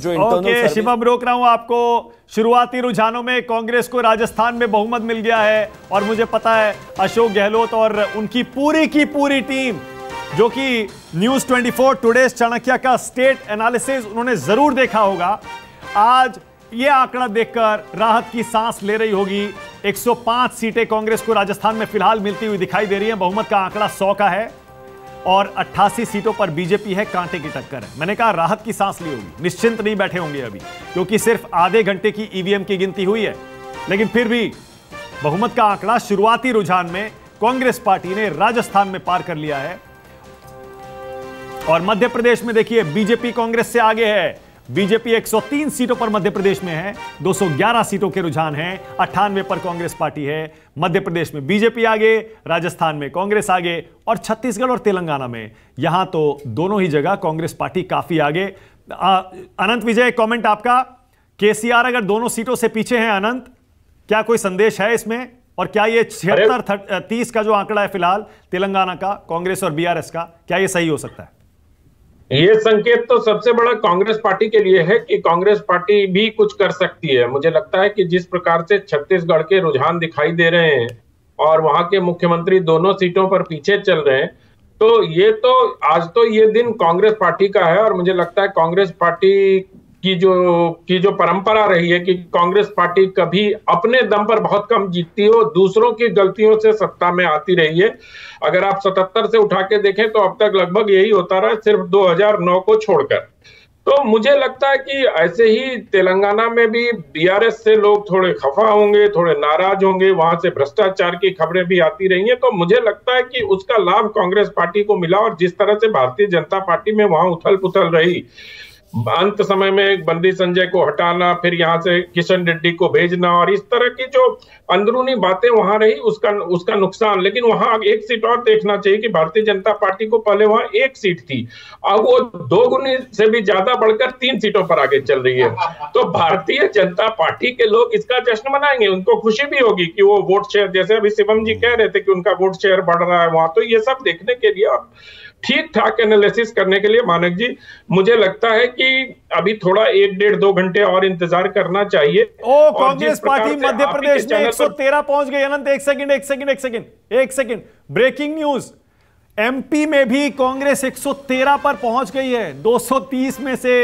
जो इंटरनल शिवम रोक रहा हूं आपको शुरुआती रुझानों में कांग्रेस को राजस्थान में बहुमत मिल गया है और मुझे पता है अशोक गहलोत और उनकी पूरी की पूरी टीम जो कि न्यूज 24 टूडे चाणक्य का स्टेट एनालिसिस उन्होंने जरूर देखा होगा आज यह आंकड़ा देखकर राहत की सांस ले रही होगी 105 सीटें कांग्रेस को राजस्थान में फिलहाल मिलती हुई दिखाई दे रही है बहुमत का आंकड़ा सौ का है और 88 सीटों पर बीजेपी है कांटे की टक्कर है मैंने कहा राहत की सांस ली होगी निश्चिंत नहीं बैठे होंगे अभी क्योंकि सिर्फ आधे घंटे की ईवीएम की गिनती हुई है लेकिन फिर भी बहुमत का आंकड़ा शुरुआती रुझान में कांग्रेस पार्टी ने राजस्थान में पार कर लिया है और मध्य प्रदेश में देखिए बीजेपी कांग्रेस से आगे है बीजेपी 103 सीटों पर मध्य प्रदेश में है 211 सीटों के रुझान है अट्ठानवे पर कांग्रेस पार्टी है मध्य प्रदेश में बीजेपी आगे राजस्थान में कांग्रेस आगे और छत्तीसगढ़ और तेलंगाना में यहां तो दोनों ही जगह कांग्रेस पार्टी काफी आगे आ, अनंत विजय कमेंट आपका केसीआर अगर दोनों सीटों से पीछे हैं अनंत क्या कोई संदेश है इसमें और क्या ये छिहत्तर तीस का जो आंकड़ा है फिलहाल तेलंगाना का कांग्रेस और बी का क्या ये सही हो सकता है ये संकेत तो सबसे बड़ा कांग्रेस पार्टी के लिए है कि कांग्रेस पार्टी भी कुछ कर सकती है मुझे लगता है कि जिस प्रकार से छत्तीसगढ़ के रुझान दिखाई दे रहे हैं और वहां के मुख्यमंत्री दोनों सीटों पर पीछे चल रहे हैं तो ये तो आज तो ये दिन कांग्रेस पार्टी का है और मुझे लगता है कांग्रेस पार्टी की जो की जो परंपरा रही है कि कांग्रेस पार्टी कभी अपने दम पर बहुत कम जीतती हो दूसरों की गलतियों से सत्ता में आती रही है अगर आप 77 से उठा के देखें तो अब तक लगभग यही होता रहा सिर्फ 2009 को छोड़कर तो मुझे लगता है कि ऐसे ही तेलंगाना में भी बीआरएस से लोग थोड़े खफा होंगे थोड़े नाराज होंगे वहां से भ्रष्टाचार की खबरें भी आती रही हैं तो मुझे लगता है कि उसका लाभ कांग्रेस पार्टी को मिला और जिस तरह से भारतीय जनता पार्टी में वहां उथल पुथल रही अंत समय में बंदी संजय को हटाना फिर यहाँ से किशन रेड्डी को भेजना और इस तरह की जो अंदरूनी बातें वहां रही उसका उसका नुकसान लेकिन वहां एक सीट और देखना चाहिए कि भारतीय जनता पार्टी को पहले वहां एक सीट थी अब वो दो गुनी से भी ज्यादा बढ़कर तीन सीटों पर आगे चल रही है तो भारतीय जनता पार्टी के लोग इसका जश्न मनाएंगे उनको खुशी भी होगी कि वो वोट शेयर जैसे अभी शिवम जी कह रहे थे कि उनका वोट शेयर बढ़ रहा है वहां तो ये सब देखने के लिए ठीक ठाक एनालिसिस करने के लिए मानक जी मुझे लगता है कि अभी थोड़ा एक डेढ़ दो घंटे और इंतजार करना चाहिए ओ कांग्रेस पार्टी मध्य प्रदेश में 113 पहुंच गई अनंत एक सेकंड एक सेकंड एक सेकंड एक सेकंड ब्रेकिंग न्यूज एमपी में भी कांग्रेस 113 पर पहुंच गई है 230 में से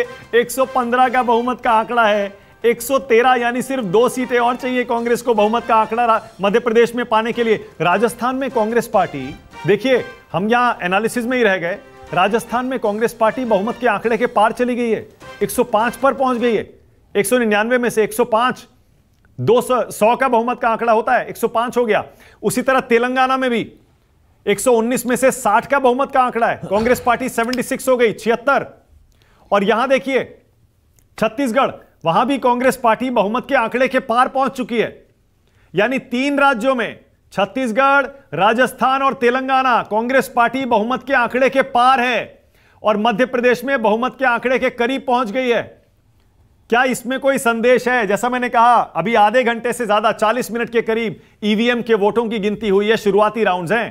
115 का बहुमत का आंकड़ा है 113 यानी सिर्फ दो सीटें और चाहिए कांग्रेस को बहुमत का आंकड़ा मध्य प्रदेश में पाने के लिए राजस्थान में कांग्रेस पार्टी देखिए हम यहां एनालिसिस में ही रह गए राजस्थान में कांग्रेस पार्टी बहुमत के आंकड़े के पार चली गई है 105 पर पहुंच गई है एक में से 105 200 सौ का बहुमत का आंकड़ा होता है 105 हो गया उसी तरह तेलंगाना में भी 119 में से 60 का बहुमत का आंकड़ा है कांग्रेस पार्टी 76 हो गई छिहत्तर और यहां देखिए छत्तीसगढ़ वहां भी कांग्रेस पार्टी बहुमत के आंकड़े के पार पहुंच चुकी है यानी तीन राज्यों में छत्तीसगढ़ राजस्थान और तेलंगाना कांग्रेस पार्टी बहुमत के आंकड़े के पार है और मध्य प्रदेश में बहुमत के आंकड़े के करीब पहुंच गई है क्या इसमें कोई संदेश है जैसा मैंने कहा अभी आधे घंटे से ज्यादा 40 मिनट के करीब ईवीएम के वोटों की गिनती हुई है शुरुआती राउंड हैं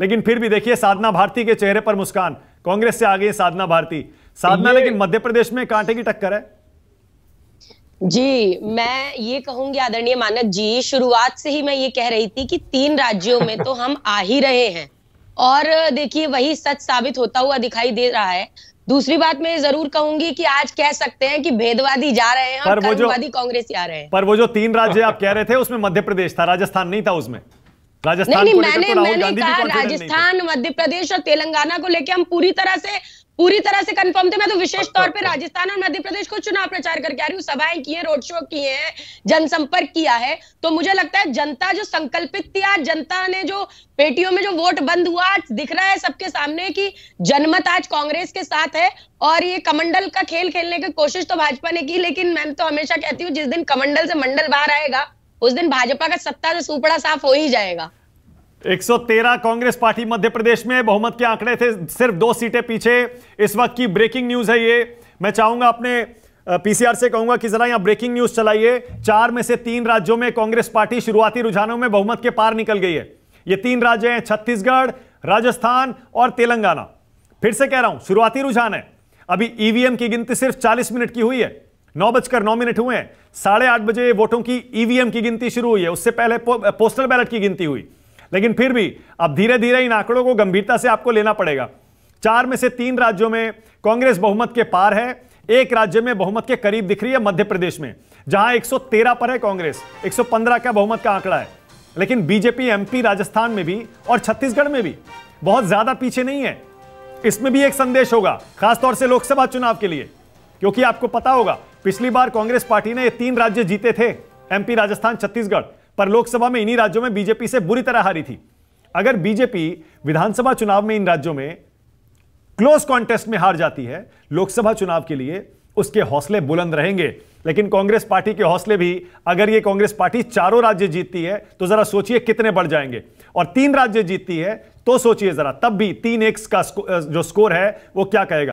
लेकिन फिर भी देखिए साधना भारती के चेहरे पर मुस्कान कांग्रेस से आ गई साधना भारती साधना लेकिन मध्य प्रदेश में कांटे की टक्कर है जी मैं ये कहूंगी आदरणीय मानक जी शुरुआत से ही मैं ये कह रही थी कि तीन राज्यों में तो हम आ ही रहे हैं और देखिए वही सच साबित होता हुआ दिखाई दे रहा है दूसरी बात मैं जरूर कहूंगी कि आज कह सकते हैं कि भेदवादी जा रहे हैं और कांग्रेस आ रहे हैं पर वो जो तीन राज्य आप कह रहे थे उसमें मध्य प्रदेश था राजस्थान नहीं था उसमें राजस्थान नहीं, नहीं, मैंने, तो मैंने कहा राजस्थान मध्य प्रदेश और तेलंगाना को लेकर हम पूरी तरह से पूरी तरह से कंफर्म थे मैं तो विशेष तो- तौर पर राजस्थान और मध्य प्रदेश को चुनाव प्रचार करके आ रही हूँ सभाएं की है रोड शो किए हैं जनसंपर्क किया है तो मुझे लगता है जनता जो संकल्पित थी आज जनता ने जो पेटियों में जो वोट बंद हुआ आज दिख रहा है सबके सामने कि जनमत आज कांग्रेस के साथ है और ये कमंडल का खेल खेलने की कोशिश तो भाजपा ने की लेकिन मैं तो हमेशा कहती हूँ जिस दिन कमंडल से मंडल बाहर आएगा उस दिन भाजपा का सत्ता से सुपड़ा साफ हो ही जाएगा 113 कांग्रेस पार्टी मध्य प्रदेश में बहुमत के आंकड़े थे सिर्फ दो सीटें पीछे इस वक्त की ब्रेकिंग न्यूज है ये मैं चाहूंगा अपने पीसीआर से कहूंगा कि जरा यहां ब्रेकिंग न्यूज चलाइए चार में से तीन राज्यों में कांग्रेस पार्टी शुरुआती रुझानों में बहुमत के पार निकल गई है ये तीन राज्य हैं छत्तीसगढ़ राजस्थान और तेलंगाना फिर से कह रहा हूं शुरुआती रुझान है अभी ईवीएम e की गिनती सिर्फ 40 मिनट की हुई है नौ बजकर नौ मिनट हुए हैं साढ़े आठ बजे वोटों की ईवीएम e की गिनती शुरू हुई है उससे पहले पो, पोस्टल बैलेट की गिनती हुई लेकिन फिर भी अब धीरे धीरे इन आंकड़ों को गंभीरता से आपको लेना पड़ेगा चार में से तीन राज्यों में कांग्रेस बहुमत के पार है एक राज्य में बहुमत के करीब दिख रही है मध्य प्रदेश में जहां 113 पर है कांग्रेस 115 का बहुमत का आंकड़ा है लेकिन बीजेपी एमपी राजस्थान में भी और छत्तीसगढ़ में भी बहुत ज्यादा पीछे नहीं है इसमें भी एक संदेश होगा खासतौर से लोकसभा चुनाव के लिए क्योंकि आपको पता होगा पिछली बार कांग्रेस पार्टी ने तीन राज्य जीते थे एमपी राजस्थान छत्तीसगढ़ पर लोकसभा में इन्हीं राज्यों में बीजेपी से बुरी तरह हारी थी अगर बीजेपी विधानसभा चुनाव में इन राज्यों में क्लोज कॉन्टेस्ट में हार जाती है लोकसभा चुनाव के लिए उसके हौसले बुलंद रहेंगे लेकिन कांग्रेस पार्टी के हौसले भी अगर ये कांग्रेस पार्टी चारों राज्य जीतती है तो जरा सोचिए कितने बढ़ जाएंगे और तीन राज्य जीतती है तो सोचिए जरा तब भी तीन एक का जो स्कोर है वो क्या कहेगा